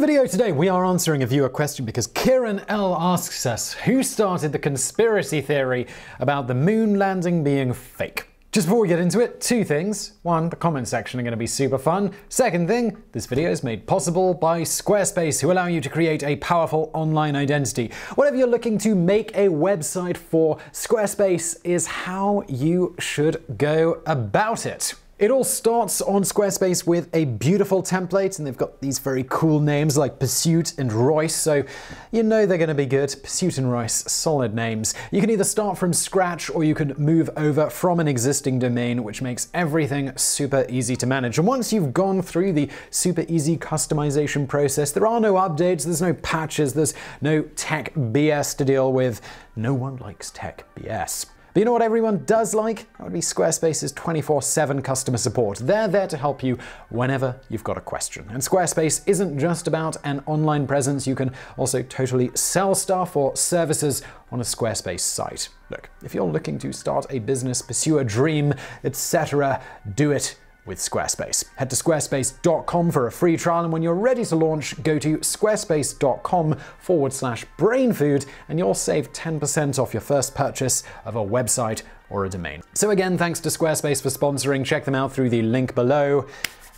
the video today, we are answering a viewer question because Kieran L asks us who started the conspiracy theory about the moon landing being fake. Just before we get into it, two things. One, the comment section are going to be super fun. Second thing, this video is made possible by Squarespace, who allow you to create a powerful online identity. Whatever you're looking to make a website for, Squarespace is how you should go about it. It all starts on Squarespace with a beautiful template, and they've got these very cool names like Pursuit and Royce, so you know they're going to be good. Pursuit and Royce, solid names. You can either start from scratch or you can move over from an existing domain, which makes everything super easy to manage. And once you've gone through the super easy customization process, there are no updates, there's no patches, there's no tech BS to deal with. No one likes tech BS. But you know what everyone does like? That would be Squarespace's 24-7 customer support. They're there to help you whenever you've got a question. And Squarespace isn't just about an online presence. You can also totally sell stuff or services on a Squarespace site. Look, if you're looking to start a business, pursue a dream, etc., do it with Squarespace. Head to squarespace.com for a free trial, and when you're ready to launch, go to squarespace.com forward slash brainfood, and you'll save 10% off your first purchase of a website or a domain. So again, thanks to Squarespace for sponsoring. Check them out through the link below,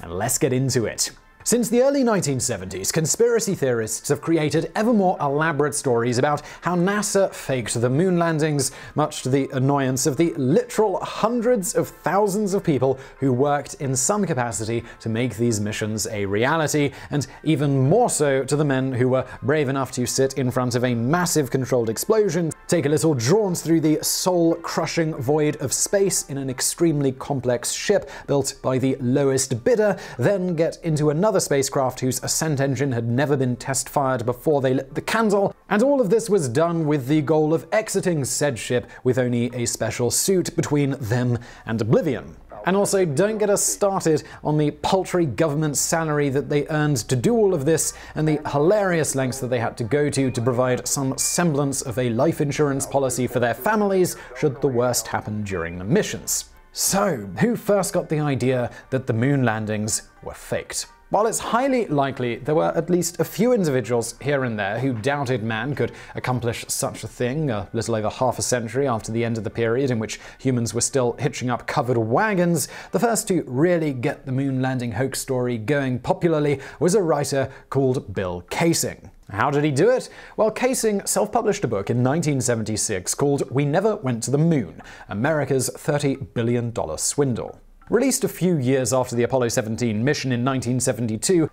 and let's get into it. Since the early 1970s, conspiracy theorists have created ever more elaborate stories about how NASA faked the moon landings, much to the annoyance of the literal hundreds of thousands of people who worked in some capacity to make these missions a reality, and even more so to the men who were brave enough to sit in front of a massive controlled explosion Take a little jaunt through the soul-crushing void of space in an extremely complex ship built by the lowest bidder, then get into another spacecraft whose ascent engine had never been test-fired before they lit the candle, and all of this was done with the goal of exiting said ship with only a special suit between them and oblivion. And also, don't get us started on the paltry government salary that they earned to do all of this and the hilarious lengths that they had to go to to provide some semblance of a life insurance policy for their families should the worst happen during the missions. So, who first got the idea that the moon landings were faked? While it's highly likely there were at least a few individuals here and there who doubted man could accomplish such a thing a little over half a century after the end of the period in which humans were still hitching up covered wagons, the first to really get the moon landing hoax story going popularly was a writer called Bill Casing. How did he do it? Well, Casing self published a book in 1976 called We Never Went to the Moon America's $30 Billion Swindle. Released a few years after the Apollo 17 mission in 1972,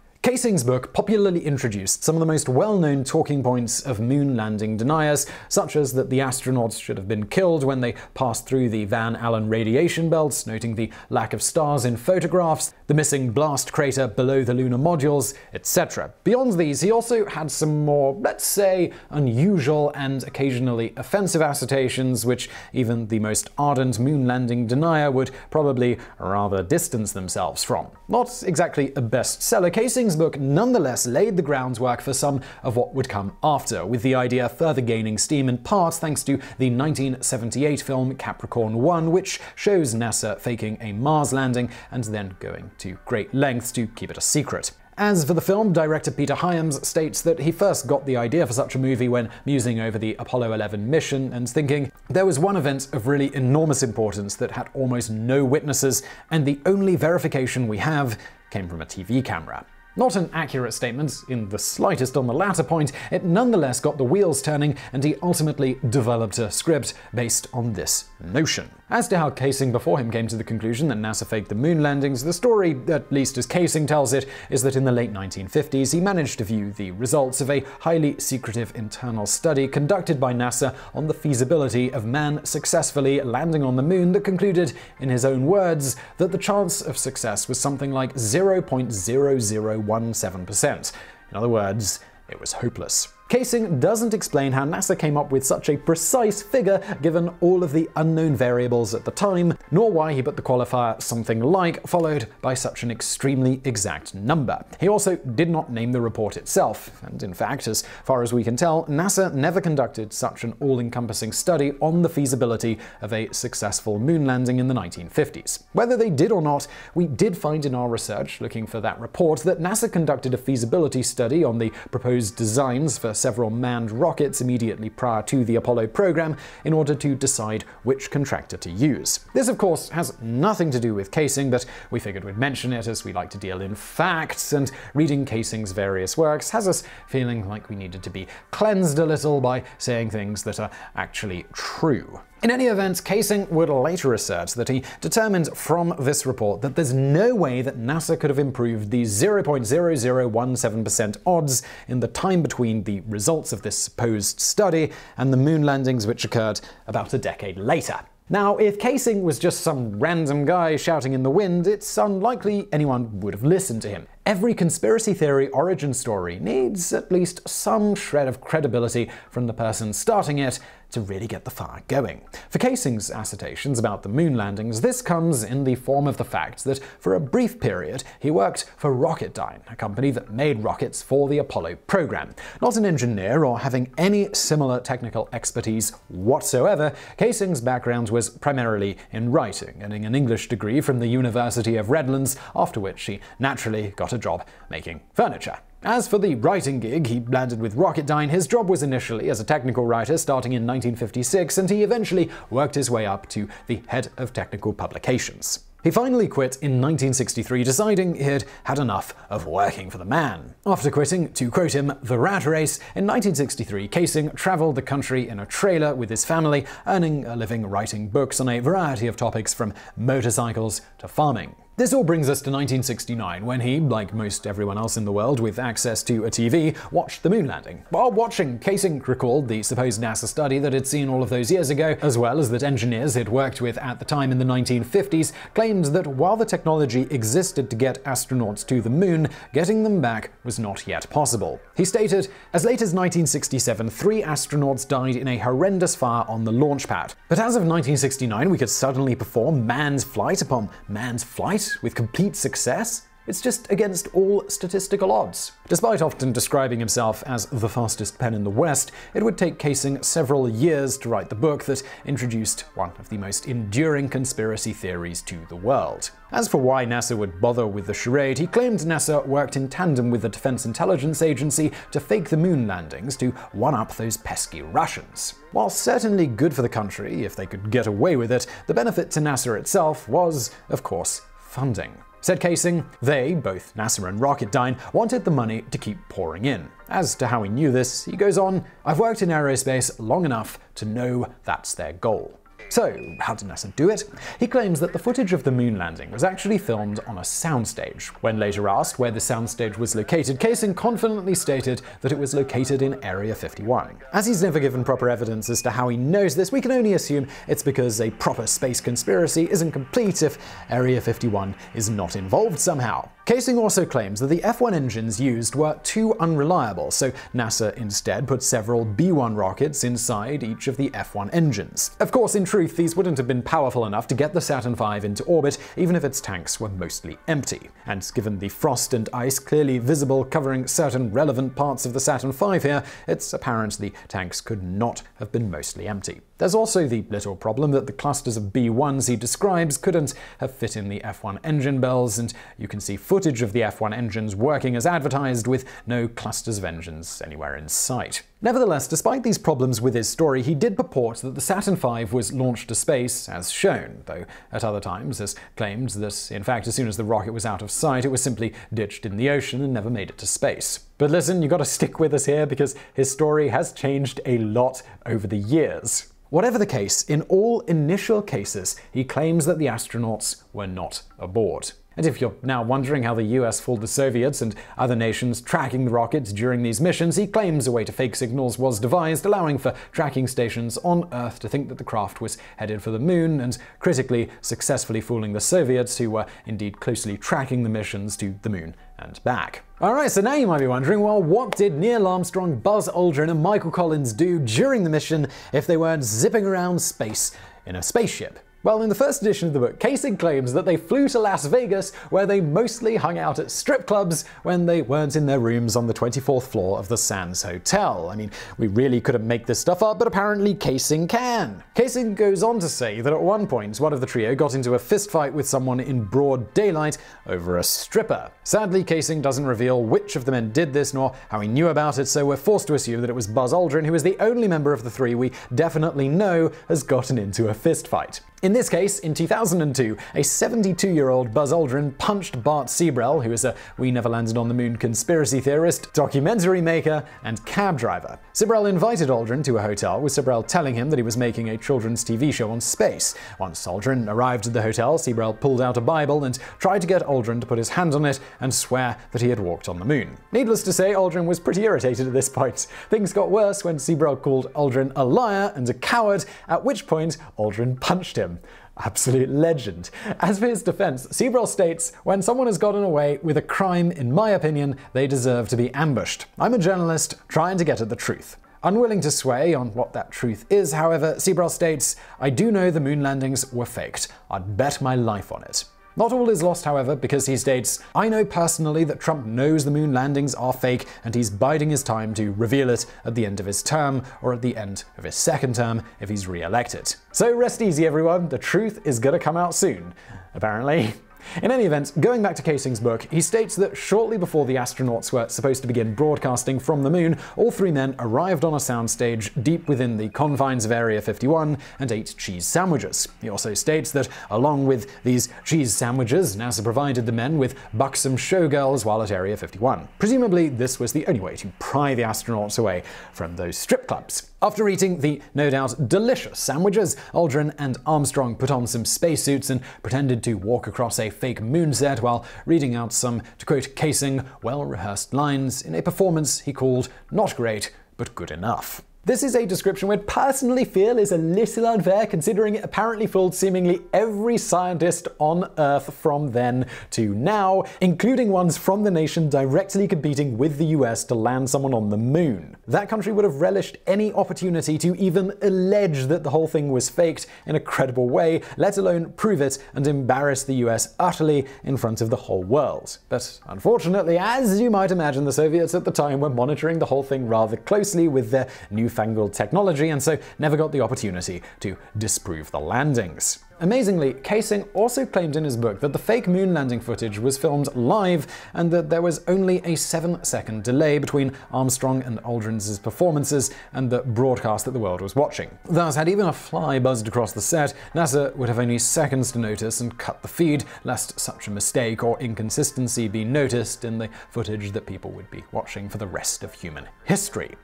book popularly introduced some of the most well-known talking points of moon landing deniers, such as that the astronauts should have been killed when they passed through the Van Allen radiation belts, noting the lack of stars in photographs, the missing blast crater below the lunar modules, etc. Beyond these, he also had some more, let's say, unusual and occasionally offensive assertions, which even the most ardent moon landing denier would probably rather distance themselves from. Not exactly a bestseller, Casing Hastings' book nonetheless laid the groundwork for some of what would come after, with the idea further gaining steam in part thanks to the 1978 film Capricorn 1, which shows NASA faking a Mars landing and then going to great lengths to keep it a secret. As for the film, director Peter Hyams states that he first got the idea for such a movie when musing over the Apollo 11 mission and thinking, there was one event of really enormous importance that had almost no witnesses, and the only verification we have came from a TV camera. Not an accurate statement in the slightest on the latter point, it nonetheless got the wheels turning and he ultimately developed a script based on this notion. As to how Casing before him came to the conclusion that NASA faked the moon landings, the story, at least as Casing tells it, is that in the late 1950s he managed to view the results of a highly secretive internal study conducted by NASA on the feasibility of man successfully landing on the moon that concluded, in his own words, that the chance of success was something like 0.0017%. In other words, it was hopeless. Casing doesn't explain how NASA came up with such a precise figure given all of the unknown variables at the time, nor why he put the qualifier something like followed by such an extremely exact number. He also did not name the report itself, and in fact, as far as we can tell, NASA never conducted such an all-encompassing study on the feasibility of a successful moon landing in the 1950s. Whether they did or not, we did find in our research looking for that report that NASA conducted a feasibility study on the proposed designs for several manned rockets immediately prior to the Apollo program in order to decide which contractor to use. This, of course, has nothing to do with casing, but we figured we'd mention it as we like to deal in facts, and reading Casing's various works has us feeling like we needed to be cleansed a little by saying things that are actually true. In any event, Kasing would later assert that he determined from this report that there's no way that NASA could have improved the 0.0017% odds in the time between the results of this supposed study and the moon landings which occurred about a decade later. Now, if Kasing was just some random guy shouting in the wind, it's unlikely anyone would have listened to him. Every conspiracy theory origin story needs at least some shred of credibility from the person starting it, to really get the fire going. For Casing's assertions about the moon landings, this comes in the form of the fact that for a brief period he worked for Rocketdyne, a company that made rockets for the Apollo program. Not an engineer or having any similar technical expertise whatsoever, Casing's background was primarily in writing, earning an English degree from the University of Redlands, after which he naturally got a job making furniture. As for the writing gig he landed with Rocketdyne, his job was initially as a technical writer starting in 1956, and he eventually worked his way up to the head of technical publications. He finally quit in 1963, deciding he'd had enough of working for the man. After quitting, to quote him, the rat race, in 1963, Casing traveled the country in a trailer with his family, earning a living writing books on a variety of topics from motorcycles to farming. This all brings us to 1969, when he, like most everyone else in the world with access to a TV, watched the moon landing. While watching, Kasich recalled the supposed NASA study that had seen all of those years ago, as well as that engineers he'd worked with at the time in the 1950s claimed that while the technology existed to get astronauts to the moon, getting them back was not yet possible. He stated, As late as 1967, three astronauts died in a horrendous fire on the launch pad. But as of 1969, we could suddenly perform man's flight upon man's flight with complete success, it's just against all statistical odds. Despite often describing himself as the fastest pen in the West, it would take Casing several years to write the book that introduced one of the most enduring conspiracy theories to the world. As for why NASA would bother with the charade, he claimed NASA worked in tandem with the Defense Intelligence Agency to fake the moon landings to one-up those pesky Russians. While certainly good for the country if they could get away with it, the benefit to NASA itself was, of course, funding. Said casing, they, both Nasser and Rocketdyne, wanted the money to keep pouring in. As to how he knew this, he goes on, I've worked in aerospace long enough to know that's their goal. So, how did NASA do it? He claims that the footage of the moon landing was actually filmed on a soundstage. When later asked where the soundstage was located, Kasing confidently stated that it was located in Area 51. As he's never given proper evidence as to how he knows this, we can only assume it's because a proper space conspiracy isn't complete if Area 51 is not involved somehow. Casing also claims that the F-1 engines used were too unreliable, so NASA instead put several B-1 rockets inside each of the F-1 engines. Of course, in truth, truth, these wouldn't have been powerful enough to get the Saturn V into orbit, even if its tanks were mostly empty. And given the frost and ice clearly visible covering certain relevant parts of the Saturn V here, it's apparent the tanks could not have been mostly empty. There's also the little problem that the clusters of B1s he describes couldn't have fit in the F1 engine bells, and you can see footage of the F1 engines working as advertised with no clusters of engines anywhere in sight. Nevertheless, despite these problems with his story, he did purport that the Saturn V was launched to space as shown, though at other times has claimed that, in fact, as soon as the rocket was out of sight, it was simply ditched in the ocean and never made it to space. But listen, you gotta stick with us here because his story has changed a lot over the years. Whatever the case, in all initial cases, he claims that the astronauts were not aboard. And if you're now wondering how the US fooled the Soviets and other nations tracking the rockets during these missions, he claims a way to fake signals was devised, allowing for tracking stations on Earth to think that the craft was headed for the moon, and critically, successfully fooling the Soviets, who were indeed closely tracking the missions to the moon and back. Alright, so now you might be wondering, well, what did Neil Armstrong, Buzz Aldrin, and Michael Collins do during the mission if they weren't zipping around space in a spaceship? Well, in the first edition of the book, Kasich claims that they flew to Las Vegas, where they mostly hung out at strip clubs when they weren't in their rooms on the 24th floor of the Sands Hotel. I mean, we really couldn't make this stuff up, but apparently Kasich can. Kasich goes on to say that at one point, one of the trio got into a fistfight with someone in broad daylight over a stripper. Sadly, Kasich doesn't reveal which of the men did this nor how he knew about it, so we're forced to assume that it was Buzz Aldrin, who is the only member of the three we definitely know has gotten into a fistfight. In this case, in 2002, a 72-year-old Buzz Aldrin punched Bart Sebrell, who is a We Never Landed on the Moon conspiracy theorist, documentary maker, and cab driver. Sebrell invited Aldrin to a hotel, with Sebrell telling him that he was making a children's TV show on space. Once Aldrin arrived at the hotel, Sebrell pulled out a Bible and tried to get Aldrin to put his hand on it and swear that he had walked on the moon. Needless to say, Aldrin was pretty irritated at this point. Things got worse when Sebrell called Aldrin a liar and a coward, at which point Aldrin punched him him. Absolute legend. As for his defense, Seabrell states When someone has gotten away with a crime, in my opinion, they deserve to be ambushed. I'm a journalist trying to get at the truth. Unwilling to sway on what that truth is, however, Seabrell states I do know the moon landings were faked. I'd bet my life on it. Not all is lost, however, because he states, I know personally that Trump knows the moon landings are fake and he's biding his time to reveal it at the end of his term or at the end of his second term if he's re-elected. So rest easy everyone, the truth is gonna come out soon, apparently. In any event, going back to Casing's book, he states that shortly before the astronauts were supposed to begin broadcasting from the moon, all three men arrived on a soundstage deep within the confines of Area 51 and ate cheese sandwiches. He also states that, along with these cheese sandwiches, NASA provided the men with buxom showgirls while at Area 51. Presumably, this was the only way to pry the astronauts away from those strip clubs. After eating the no doubt delicious sandwiches, Aldrin and Armstrong put on some spacesuits and pretended to walk across a fake moonset while reading out some, to quote Casing, well rehearsed lines in a performance he called not great, but good enough. This is a description we'd personally feel is a little unfair considering it apparently fooled seemingly every scientist on Earth from then to now, including ones from the nation directly competing with the US to land someone on the moon. That country would have relished any opportunity to even allege that the whole thing was faked in a credible way, let alone prove it and embarrass the US utterly in front of the whole world. But unfortunately, as you might imagine, the Soviets at the time were monitoring the whole thing rather closely with their new newfangled technology and so never got the opportunity to disprove the landings. Amazingly, Kasing also claimed in his book that the fake moon landing footage was filmed live and that there was only a seven second delay between Armstrong and Aldrin's performances and the broadcast that the world was watching. Thus, had even a fly buzzed across the set, NASA would have only seconds to notice and cut the feed, lest such a mistake or inconsistency be noticed in the footage that people would be watching for the rest of human history.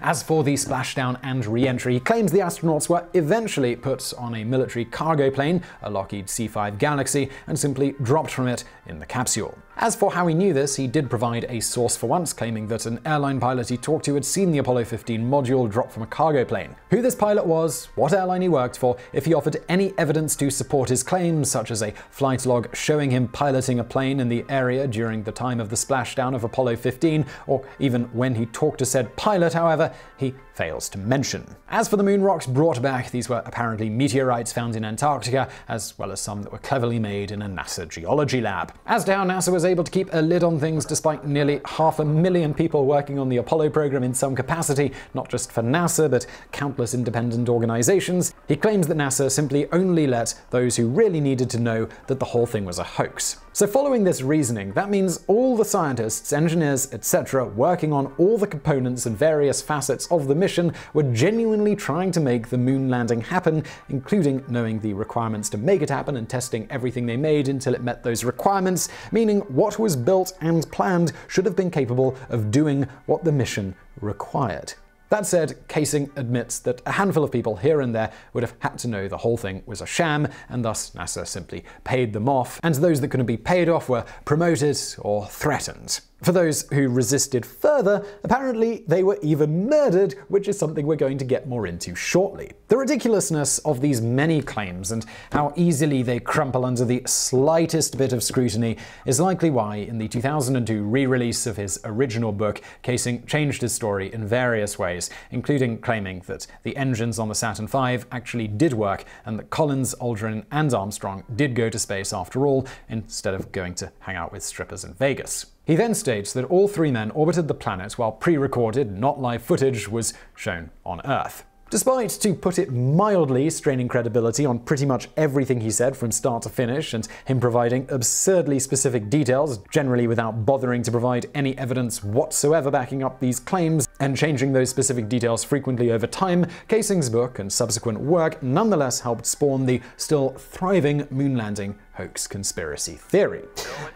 As for the splashdown and re entry, he claims the astronauts were eventually put on a military cargo plane plane, a Lockheed C-5 Galaxy, and simply dropped from it in the capsule. As for how he knew this, he did provide a source for once, claiming that an airline pilot he talked to had seen the Apollo 15 module drop from a cargo plane. Who this pilot was, what airline he worked for, if he offered any evidence to support his claims, such as a flight log showing him piloting a plane in the area during the time of the splashdown of Apollo 15, or even when he talked to said pilot, however, he fails to mention. As for the moon rocks brought back, these were apparently meteorites found in Antarctica, as well as some that were cleverly made in a NASA geology lab. As to how NASA was was able to keep a lid on things despite nearly half a million people working on the Apollo program in some capacity, not just for NASA, but countless independent organizations. He claims that NASA simply only let those who really needed to know that the whole thing was a hoax. So following this reasoning, that means all the scientists, engineers, etc. working on all the components and various facets of the mission were genuinely trying to make the moon landing happen, including knowing the requirements to make it happen and testing everything they made until it met those requirements, meaning what was built and planned should have been capable of doing what the mission required. That said, Casing admits that a handful of people here and there would have had to know the whole thing was a sham, and thus NASA simply paid them off, and those that couldn't be paid off were promoted or threatened. For those who resisted further, apparently they were even murdered, which is something we're going to get more into shortly. The ridiculousness of these many claims and how easily they crumple under the slightest bit of scrutiny is likely why, in the 2002 re release of his original book, Casing changed his story in various ways, including claiming that the engines on the Saturn V actually did work and that Collins, Aldrin, and Armstrong did go to space after all, instead of going to hang out with strippers in Vegas. He then states that all three men orbited the planet while pre recorded, not live footage was shown on Earth. Despite, to put it mildly, straining credibility on pretty much everything he said from start to finish, and him providing absurdly specific details, generally without bothering to provide any evidence whatsoever backing up these claims, and changing those specific details frequently over time, Casing's book and subsequent work nonetheless helped spawn the still thriving moon landing hoax conspiracy theory.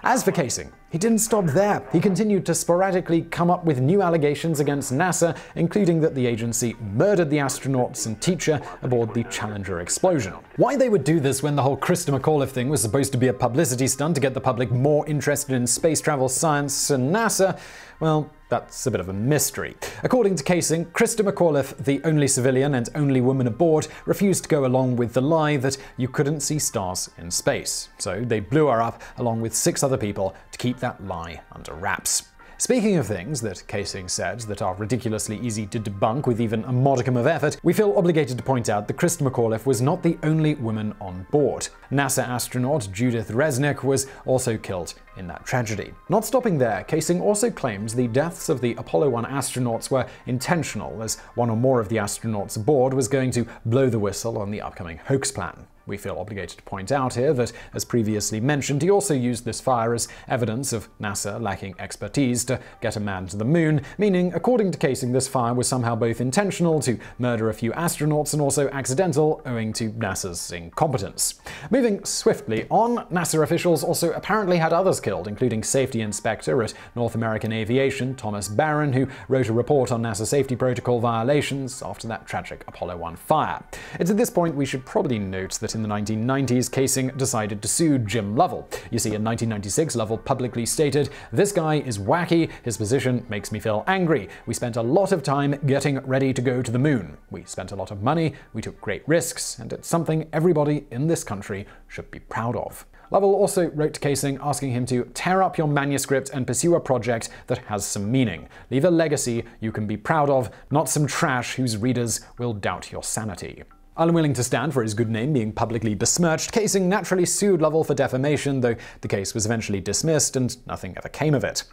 As for Casing, he didn't stop there. He continued to sporadically come up with new allegations against NASA, including that the agency murdered the astronauts and teacher aboard the Challenger explosion. Why they would do this when the whole Krista McAuliffe thing was supposed to be a publicity stunt to get the public more interested in space travel science and NASA well, that's a bit of a mystery. According to Kasing, Krista McAuliffe, the only civilian and only woman aboard, refused to go along with the lie that you couldn't see stars in space. So they blew her up along with six other people to keep that lie under wraps. Speaking of things that Kasing said that are ridiculously easy to debunk with even a modicum of effort, we feel obligated to point out that Krista McAuliffe was not the only woman on board. NASA astronaut Judith Resnick was also killed in that tragedy. Not stopping there, Kasing also claims the deaths of the Apollo 1 astronauts were intentional, as one or more of the astronauts aboard was going to blow the whistle on the upcoming hoax plan. We feel obligated to point out here that, as previously mentioned, he also used this fire as evidence of NASA lacking expertise to get a man to the moon, meaning, according to Casing, this fire was somehow both intentional to murder a few astronauts and also accidental owing to NASA's incompetence. Moving swiftly on, NASA officials also apparently had others killed, including safety inspector at North American Aviation Thomas Barron, who wrote a report on NASA safety protocol violations after that tragic Apollo 1 fire. It's at this point we should probably note that in the 1990s, Casing decided to sue Jim Lovell. You see, in 1996, Lovell publicly stated, This guy is wacky, his position makes me feel angry. We spent a lot of time getting ready to go to the moon. We spent a lot of money, we took great risks, and it's something everybody in this country should be proud of. Lovell also wrote to Casing asking him to tear up your manuscript and pursue a project that has some meaning. Leave a legacy you can be proud of, not some trash whose readers will doubt your sanity. Unwilling to stand for his good name being publicly besmirched, Casing naturally sued Lovell for defamation, though the case was eventually dismissed and nothing ever came of it.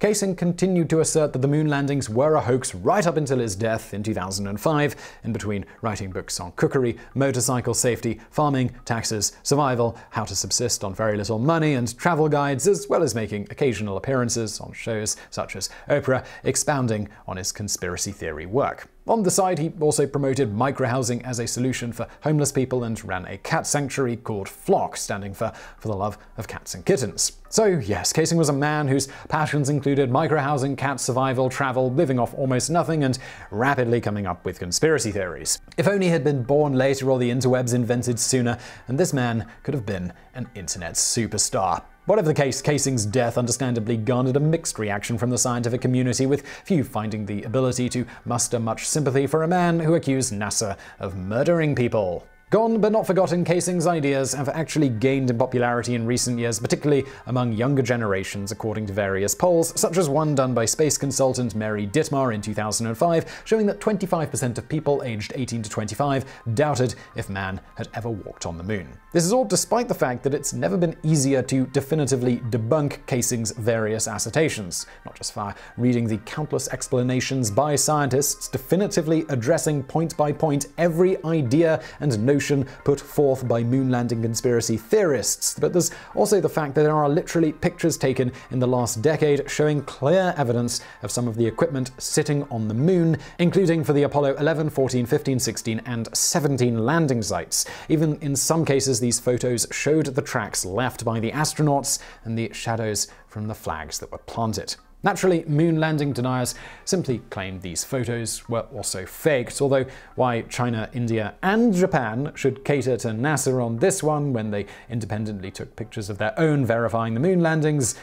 Casing continued to assert that the moon landings were a hoax right up until his death in 2005, in between writing books on cookery, motorcycle safety, farming, taxes, survival, how to subsist on very little money, and travel guides, as well as making occasional appearances on shows such as Oprah, expounding on his conspiracy theory work. On the side, he also promoted microhousing as a solution for homeless people and ran a cat sanctuary called Flock, standing for For the Love of Cats and Kittens. So, yes, Casing was a man whose passions included microhousing, cat survival, travel, living off almost nothing, and rapidly coming up with conspiracy theories. If only he had been born later or the interwebs invented sooner, and this man could have been an internet superstar. Whatever the case, Casing's death understandably garnered a mixed reaction from the scientific community, with few finding the ability to muster much sympathy for a man who accused NASA of murdering people. Gone but not forgotten, Casing's ideas have actually gained in popularity in recent years, particularly among younger generations, according to various polls, such as one done by space consultant Mary Ditmar in 2005, showing that 25% of people aged 18 to 25 doubted if man had ever walked on the moon. This is all despite the fact that it's never been easier to definitively debunk Casing's various assertions, not just via reading the countless explanations by scientists definitively addressing point by point every idea and notion solution put forth by moon landing conspiracy theorists, but there's also the fact that there are literally pictures taken in the last decade showing clear evidence of some of the equipment sitting on the moon, including for the Apollo 11, 14, 15, 16, and 17 landing sites. Even in some cases, these photos showed the tracks left by the astronauts and the shadows from the flags that were planted. Naturally, moon landing deniers simply claimed these photos were also faked, although why China, India, and Japan should cater to NASA on this one when they independently took pictures of their own verifying the moon landings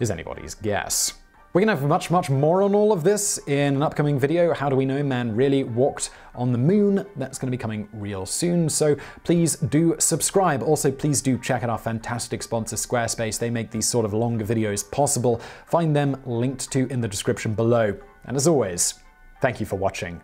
is anybody's guess. We're going to have much, much more on all of this in an upcoming video, How Do We Know Man Really Walked on the Moon? That's going to be coming real soon, so please do subscribe. Also, please do check out our fantastic sponsor, Squarespace. They make these sort of longer videos possible. Find them linked to in the description below. And as always, thank you for watching.